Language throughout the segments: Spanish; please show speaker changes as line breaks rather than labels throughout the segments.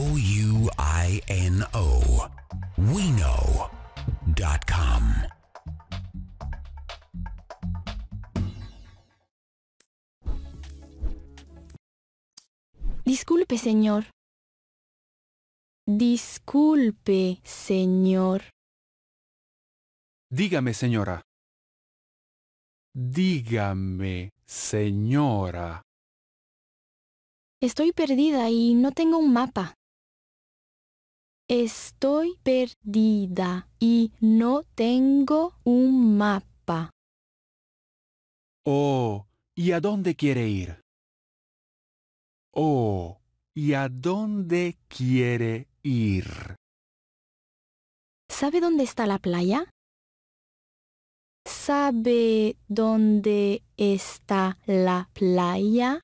O-U-I-N-O. WeKnow.com.
Disculpe, señor. Disculpe, señor.
Dígame, señora. Dígame, señora.
Estoy perdida y no tengo un mapa. Estoy perdida y no tengo un mapa.
Oh, ¿y a dónde quiere ir? Oh, ¿y a
dónde
quiere ir?
¿Sabe dónde está la playa? ¿Sabe dónde está la playa?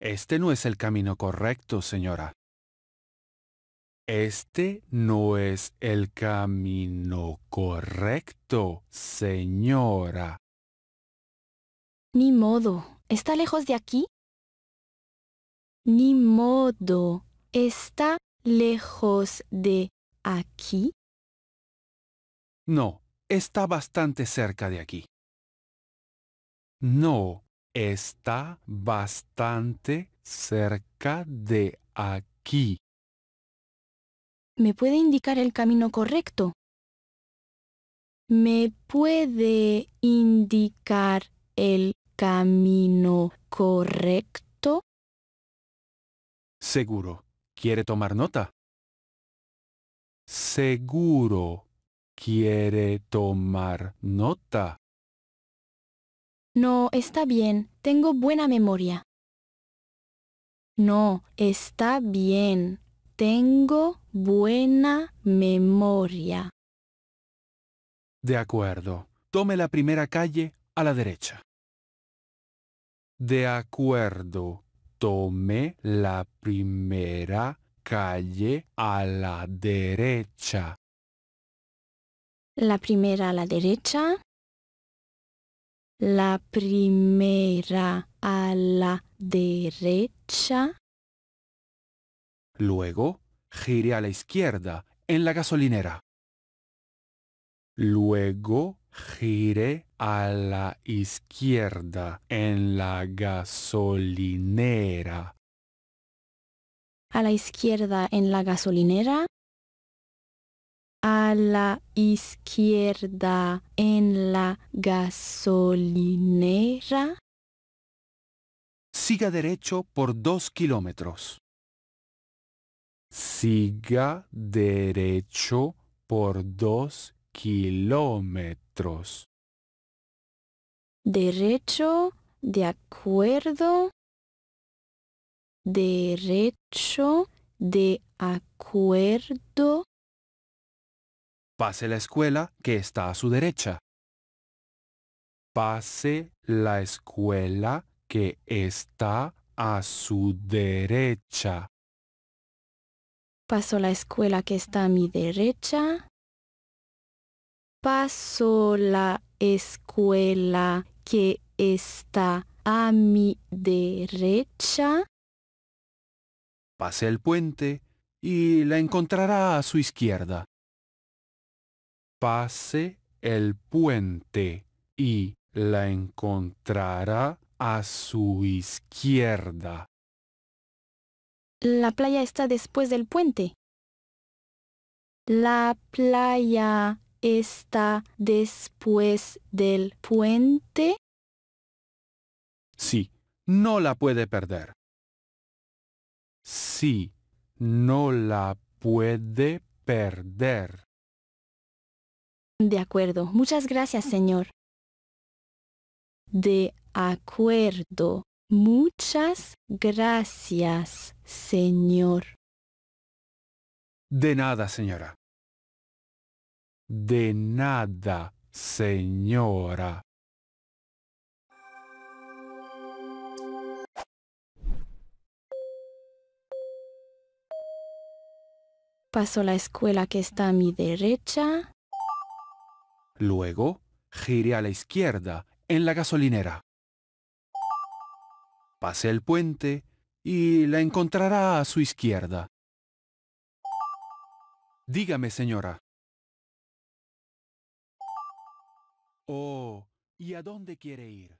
Este no es el camino correcto, señora. Este no es el camino correcto, señora.
Ni modo. ¿Está lejos de aquí? Ni modo. ¿Está lejos de aquí?
No, está bastante cerca de aquí. No, está bastante cerca de aquí.
¿Me puede indicar el camino correcto? ¿Me puede indicar el camino correcto?
Seguro. ¿Quiere tomar nota? Seguro. ¿Quiere tomar nota?
No, está bien. Tengo buena memoria. No, está bien. Tengo buena memoria.
De acuerdo. Tome la primera calle a la derecha. De acuerdo. Tome la primera calle a la derecha.
La primera a la derecha. La primera a la derecha.
Luego, Giré a la izquierda en la gasolinera. Luego giré a la izquierda en la gasolinera.
A la izquierda en la gasolinera. A la izquierda en la gasolinera.
Siga derecho por dos kilómetros. Siga derecho por dos kilómetros.
Derecho, de acuerdo. Derecho, de acuerdo.
Pase la escuela que está a su derecha. Pase la escuela que está a su derecha.
Paso la escuela que está a mi derecha. Paso la escuela que está a mi derecha.
Pase el puente y la encontrará a su izquierda. Pase el puente y la encontrará a su izquierda.
La playa está después del puente. La playa está después del puente.
Sí, no la puede perder. Sí, no la puede perder.
De acuerdo. Muchas gracias, señor. De acuerdo. Muchas gracias, Señor.
De nada, señora. De nada, señora.
Paso la escuela que está a mi derecha.
Luego, gire a la izquierda, en la gasolinera. Pase el puente y la encontrará a su izquierda. Dígame, señora. Oh, ¿y a dónde quiere ir?